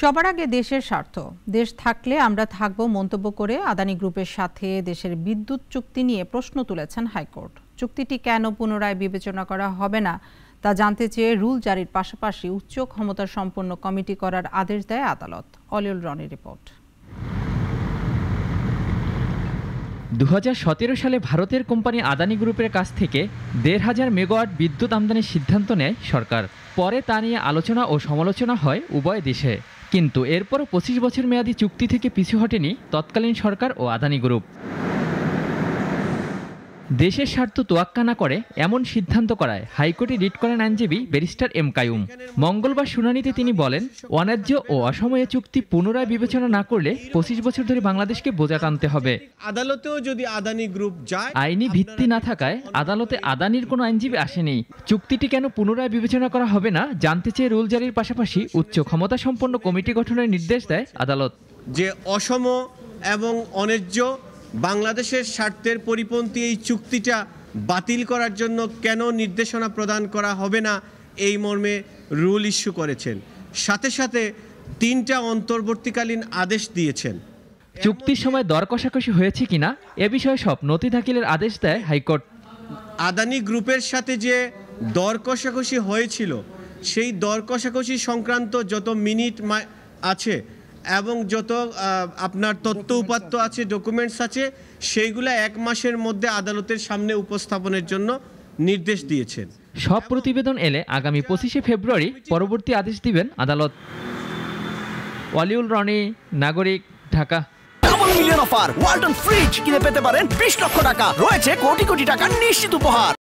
সবার আগে দেশের স্বার্থ দেশ থাকলে আমরা থাকব মন্তব্য করে আদানি গ্রুপের সাথে দেশের বিদ্যুৎ চুক্তি নিয়ে প্রশ্ন তুলেছেন হাইকোর্ট চুক্তিটি কেন পুনরায় বিবেচনা করা হবে না তা জানতে চেয়ে রুল জারির পাশাপাশি উচ্চ ক্ষমতা সম্পন্ন কমিটি করার আদেশ দেয় আদালত অলিউল রনের রিপোর্ট দু সালে ভারতের কোম্পানি আদানি গ্রুপের কাছ থেকে দেড় হাজার মেগাওয়াট বিদ্যুৎ আমদানির সিদ্ধান্ত নেয় সরকার পরে তা নিয়ে আলোচনা ও সমালোচনা হয় উভয় দেশে কিন্তু এরপরও পঁচিশ বছর মেয়াদী চুক্তি থেকে পিছু হটেনি তৎকালীন সরকার ও আদানি গ্রুপ দেশের স্বার্থ তোয়াক্কা না করে এমন সিদ্ধান্ত করায় হাইকোর্টে রিট করেন আইনজীবী ব্যারিস্টার এম কায়ুম মঙ্গলবার শুনানিতে তিনি বলেন অন্যায্য ও অসময়ে চুক্তি পুনরায় বিবেচনা না করলে পঁচিশ বছর ধরে বাংলাদেশকে বোঝা টানতে হবে আদালতেও যদি আদানি গ্রুপ যায় আইনি ভিত্তি না থাকায় আদালতে আদানির কোনো আইনজীবী আসেনি চুক্তিটি কেন পুনরায় বিবেচনা করা হবে না জানতে চেয়ে রুল জারির পাশাপাশি উচ্চ ক্ষমতা সম্পন্ন কমিটি গঠনের নির্দেশ দেয় আদালত যে অসম এবং অন্যায্য বাংলাদেশের স্বার্থের পরিপন্থী এই চুক্তিটা বাতিল করার জন্য কেন নির্দেশনা প্রদান করা হবে না এই মর্মে রুল ইস্যু করেছেন সাথে সাথে তিনটা অন্তর্বর্তীকালীন আদেশ দিয়েছেন চুক্তির সময় দর কষাকষি হয়েছে কিনা এ বিষয়ে সব নথি দাখিলের আদেশ দেয় হাইকোর্ট আদানি গ্রুপের সাথে যে দর কষাকষি হয়েছিল সেই দর কষাকষি সংক্রান্ত যত মিনিট আছে এবং যত আপনার তথ্য উপাত্ত আছে ডকুমেন্টস আছে সেইগুলো এক মাসের মধ্যে আদালতের সামনে উপস্থাপনের জন্য নির্দেশ দিয়েছেন সব প্রতিবেদন এলে আগামী পঁচিশে ফেব্রুয়ারি পরবর্তী আদেশ দিবেন আদালত ওয়ালিউল রনি নাগরিক ঢাকা মিলিয়ন অফার ফ্রিজ কিনে পেতে পারেন বিশ লক্ষ টাকা রয়েছে কোটি কোটি টাকা নিশ্চিত উপহার